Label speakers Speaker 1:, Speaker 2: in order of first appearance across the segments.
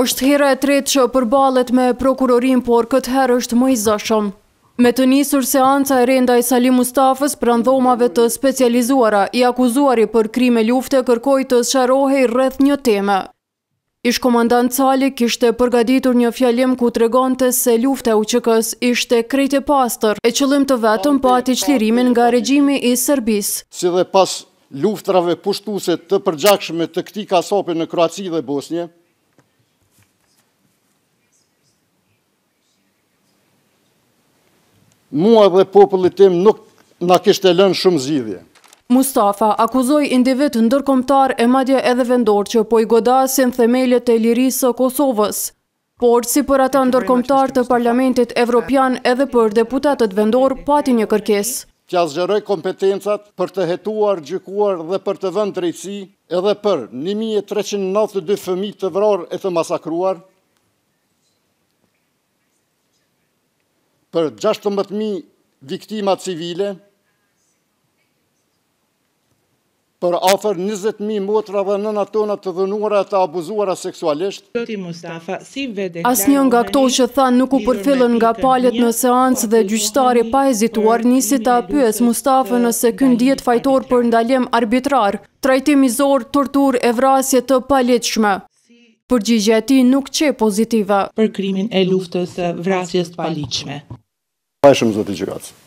Speaker 1: është hera e tretë që përbalet me prokurorin, por këtë herë është më izashëm. Me të njësur se anca e renda i Salim Mustafës për andhomave të specializuara, i akuzuari për krime lufte kërkoj të sharohe i rreth një teme. Ish komandant Cali kishte përgaditur një fjallim ku të regonte se lufte u qëkës ishte krejt e pastor e qëllim të vetëm pati të qlirimin nga regjimi i Serbis.
Speaker 2: Si dhe pas luftrave pushtuse të përgjakshme të këti kasopi në Kroaci dhe Bosnje, mua dhe popullit tim nuk në kishtë e lënë shumë zhidhje.
Speaker 1: Mustafa akuzoj individ ndërkomtar e madje edhe vendor që po i godasin themeljet e lirisë Kosovës, por si për ata ndërkomtar të Parlamentit Evropian edhe për deputatët vendor pati një kërkes.
Speaker 2: Kja zgjeroj kompetencat për të hetuar, gjykuar dhe për të vënd drejtësi edhe për 1392 fëmi të vrar e të masakruar, për 16.000 viktimat civile, për afer 20.000 dhe në natonat të dhënuara të abuzuara seksualisht. As njën nga këto që
Speaker 1: thanë nuk u përfilën nga palet në seancë dhe gjyqtari pa hezituar, nisi të apyës Mustafa nëse kënë djetë fajtor për ndaljem arbitrar, trajtimi zorë, tortur e vrasje të paletshme. Përgjigje ti nuk që pozitiva. Për krimin e luftës vrasjes paletshme.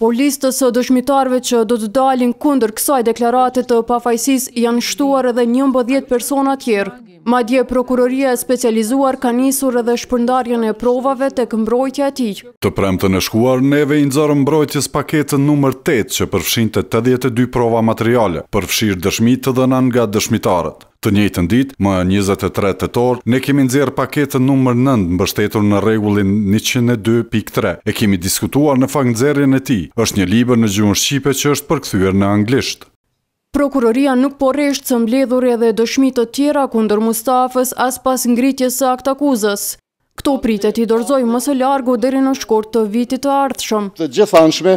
Speaker 1: Por listës dëshmitarve që do të dalin kunder kësaj deklaratit të pafajsis janë shtuar edhe njëmbë 10 persona tjerë. Ma dje prokuroria e specializuar ka njësur edhe shpërndarjen e provave të këmbrojtja ti.
Speaker 3: Të premë të nëshkuar, neve i mbrojtjes paketën nëmër 8 që përfshin të 82 prova materiale, përfshirë dëshmit të dënan nga dëshmitarët. Të njëjtën ditë, më 23 tetor, ne kemi nxjerr paketën numër 9 mbështetur në rregullin 102.3. E kemi diskutuar në fakt e tij. Është një libër në gjuhën shqipe që është përkthyer në anglisht.
Speaker 1: Prokuroria nuk poresht së mbledhur e dhe dëshmit të tjera kundër Mustafës as pas ngritje së akt akuzës. Këto pritet i dorzoj mësë largu dheri në shkort të vitit të ardhshëm.
Speaker 2: Të gjithanshme